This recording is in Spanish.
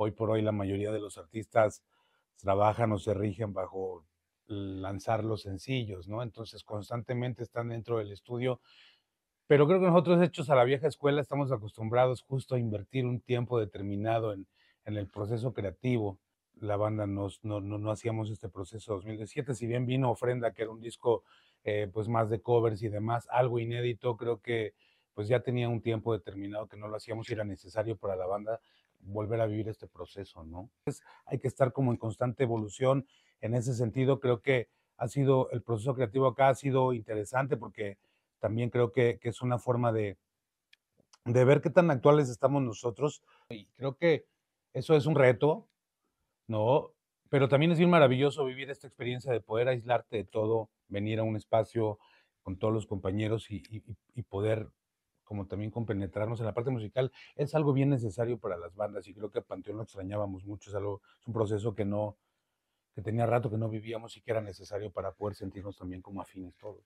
Hoy por hoy la mayoría de los artistas trabajan o se rigen bajo lanzar los sencillos, ¿no? Entonces constantemente están dentro del estudio, pero creo que nosotros hechos a la vieja escuela estamos acostumbrados justo a invertir un tiempo determinado en, el proceso creativo. La banda no, hacíamos este proceso 2017, si bien vino Ofrenda, que era un disco eh, pues más de covers y demás, algo inédito, creo que pues ya tenía un tiempo determinado que no lo hacíamos y era necesario para la banda volver a vivir este proceso, ¿no? hay que estar como en constante evolución. En ese sentido, creo que ha sido, el proceso creativo acá ha sido interesante porque también creo que, es una forma de, ver qué tan actuales estamos nosotros. Y creo que eso es un reto, ¿no? Pero también es bien maravilloso vivir esta experiencia de poder aislarte de todo, venir a un espacio con todos los compañeros y poder como también penetrarnos en la parte musical, es algo bien necesario para las bandas y creo que Panteón lo extrañábamos mucho, es, algo, es un proceso que no que tenía rato que no vivíamos y que era necesario para poder sentirnos también como afines todos.